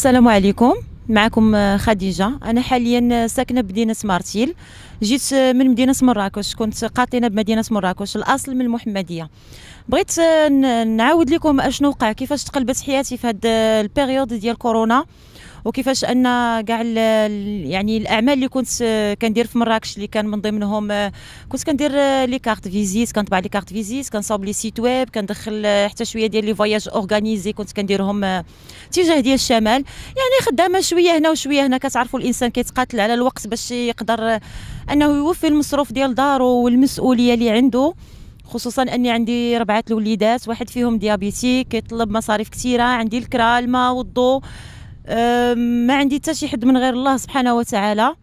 السلام عليكم معكم آه، خديجة أنا حاليا آه، ساكنة بمدينة مارتيل جيت آه، من مدينة مراكش كنت قاطنة بمدينة مراكش الأصل من المحمدية بغيت نعاود لكم أشنو وقع كيفاش تقلبت حياتي في هاد البيريود ديال كورونا وكيفاش ان كاع يعني الاعمال اللي كنت كندير في مراكش اللي كان من ضمنهم كنت كندير لي كارت فيزيت كنطبع لي كارت فيزيت كنصاوب لي سيت ويب كندخل حتى شويه ديال لي فواياج اورغانيزي كنت كنديرهم آه، اتجاه ديال الشمال يعني خدامه شويه هنا وشويه هنا كتعرفوا الانسان كيتقاتل على الوقت باش يقدر انه يوفي المصروف ديال دارو والمسؤوليه اللي عنده خصوصا اني عندي ربعه الوليدات واحد فيهم ديابيتيك كيطلب مصاريف كثيره عندي الكرا الماء والضو ما عندي حتى شي حد من غير الله سبحانه وتعالى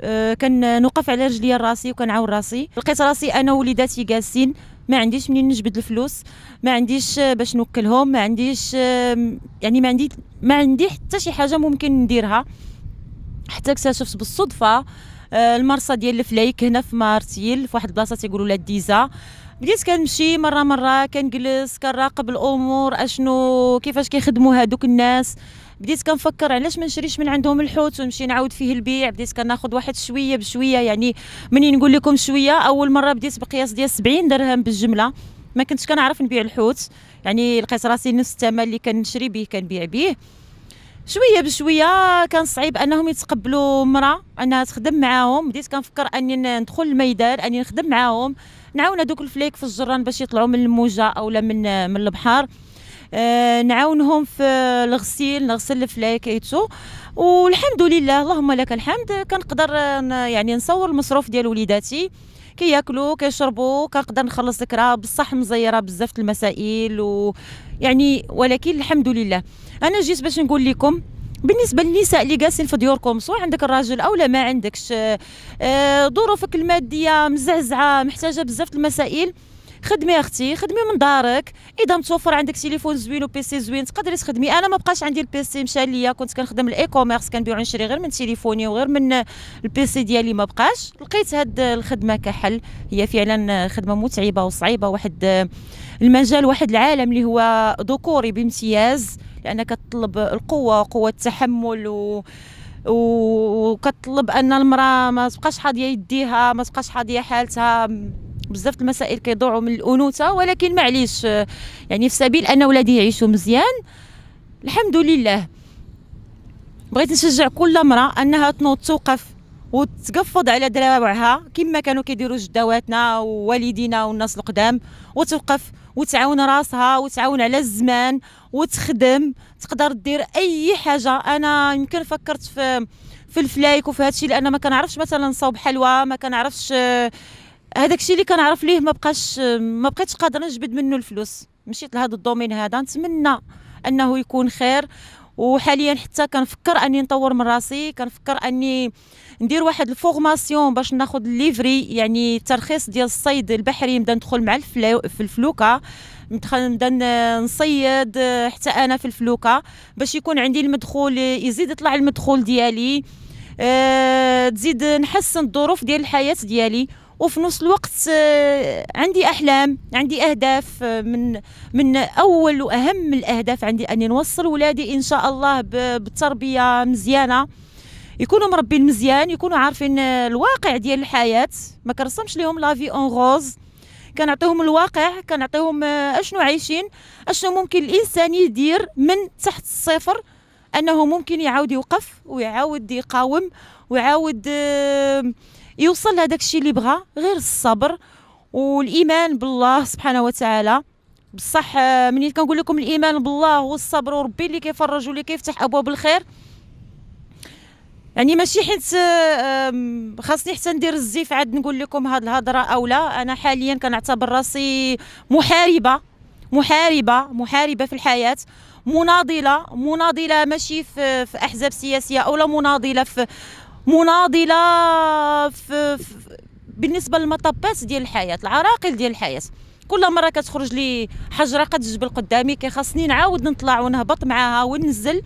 أه، كنوقف على رجلي راسي وكنعاون راسي لقيت راسي انا ووليداتي جالسين ما عنديش منين نجبد الفلوس ما عنديش أه، باش نوكلهم ما عنديش أه، يعني ما عندي ما عندي حتى شي حاجه ممكن نديرها حتى اكتشفت بالصدفه المرصى ديال الفلايك هنا في مارتيل في واحد البلاصه تيقولوا لها ديزا بديت كنمشي مره مره كنجلس كنراقب الامور اشنو كيفاش كيخدموا هادوك الناس بديت كنفكر علاش ما نشريش من عندهم الحوت ونمشي نعاود فيه البيع بديت كناخذ واحد شويه بشويه يعني منين نقول لكم شويه اول مره بديت بقياس ديال 70 درهم بالجمله ما كنتش كنعرف نبيع الحوت يعني لقيت راسي نفس الثمن اللي كنشري به كنبيع به شويه بشويه كان صعيب انهم يتقبلوا مرا انها تخدم معاهم بديت كنفكر اني ندخل الميدان اني نخدم معاهم نعاون هذوك الفليك في الجران باش يطلعوا من الموجه اولا من من البحر آه نعاونهم في الغسيل نغسل الفلايك ايتو والحمد لله اللهم لك الحمد كنقدر آه، يعني نصور المصروف ديال وليداتي كياكلوا كيشربوا كنقدر نخلص ذكرى بصح مزيره بزاف المسائل و يعني ولكن الحمد لله انا جيت باش نقول لكم بالنسبه للنساء اللي جالسين في ديوركم سواء عندك الراجل او لا ما عندكش آه، آه، ظروفك الماديه مزعزعه محتاجه بزاف المسائل خدمي اختي خدمي من دارك اذا متوفر عندك تليفون زوين وبيسي زوين تقدري تخدمي انا ما بقاش عندي البيسي مشى ليا كنت كنخدم الاي كوميرس كنبيع ونشري غير من تليفوني وغير من البيسي ديالي ما بقاش لقيت هاد الخدمه كحل هي فعلا خدمه متعبه وصعيبه واحد المجال واحد العالم اللي هو ذكوري بامتياز لان كتطلب القوة وقوة التحمل و وكتطلب ان المراه ما تبقاش حاضيه يديها ما تبقاش حاضيه حالتها بزاف المسائل كيضيعوا من الانوثه ولكن معليش يعني في سبيل ان ولادي يعيشوا مزيان الحمد لله بغيت نشجع كل امراه انها تنوض توقف وتقفض على دراوعها كما كانوا كيديروا جداتنا ووالدينا والناس القدام وتوقف وتعاون راسها وتعاون على الزمان وتخدم تقدر دير اي حاجه انا يمكن فكرت في في الفلايك وفي هادشي لان ما كنعرفش مثلا نصاوب حلوى ما كنعرفش هذاك الشيء اللي كنعرف ليه ما بقاش ما بقيتش قادره نجبد منه الفلوس مشيت لهذا الدومين هذا نتمنى انه يكون خير وحاليا حتى كنفكر اني نطور من راسي كنفكر اني ندير واحد الفورماسيون باش ناخذ ليفري يعني ترخيص ديال الصيد البحري نبدا ندخل مع الفلو في الفلوكه نبدا نصيد حتى انا في الفلوكه باش يكون عندي المدخول يزيد يطلع المدخول ديالي أه تزيد نحسن الظروف ديال الحياه ديالي وفي نفس الوقت آه، عندي احلام عندي اهداف آه، من من اول واهم الاهداف عندي اني نوصل ولادي ان شاء الله بتربيه مزيانه يكونوا مربين مزيان يكونوا عارفين آه، الواقع ديال الحياه ما كنرسمش لهم لافي اون غوز كنعطيهم الواقع كنعطيهم اشنو عايشين اشنو ممكن الانسان يدير من تحت الصفر انه ممكن يعاود يوقف ويعاود يقاوم ويعاود آه يوصل لهذاك الشيء اللي بغى غير الصبر والايمان بالله سبحانه وتعالى بصح آه، ملي كنقول لكم الايمان بالله والصبر وربي اللي كيفرج واللي كيفتح ابواب الخير يعني ماشي حيت آه، خاصني حتى ندير الزيف عاد نقول لكم هاد الهضره او لا انا حاليا كنعتبر راسي محاربه محاربه محاربه في الحياه مناضله مناضله ماشي في, في احزاب سياسيه اولا مناضله في مناضله في بالنسبه للمطبات ديال الحياه العراقل ديال الحياه كل مره كتخرج لي حجره قد الجبل قدامي كيخاصني نعاود نطلع ونهبط معاها وننزل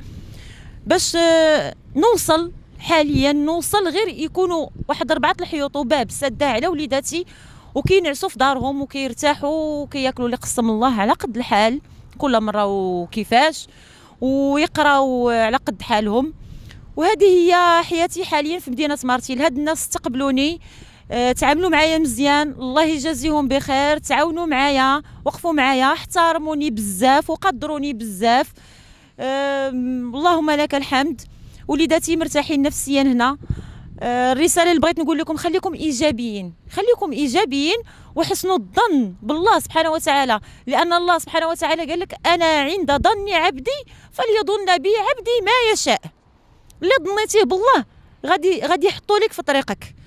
باش آه، نوصل حاليا نوصل غير يكونوا واحد ربعة الحيوط وباب سادة على وليداتي وكينعسوا في دارهم وكيرتاحوا وكياكلوا اللي قسم الله على قد الحال كل مره وكيفاش ويقراو على قد حالهم وهذه هي حياتي حاليا في مدينه مارتيل هاد الناس استقبلوني آه، تعاملوا معايا مزيان الله يجازيهم بخير تعاونوا معايا وقفوا معايا احترموني بزاف وقدروني بزاف أه اللهم لك الحمد وليداتي مرتاحين نفسيا هنا آه، الرساله اللي بغيت نقول لكم خليكم ايجابيين خليكم ايجابيين وحسنوا الظن بالله سبحانه وتعالى لان الله سبحانه وتعالى قال لك انا عند ظن عبدي فليظن بي عبدي ما يشاء الا ضنيتيه بالله غادي غادي يحطوا لك في طريقك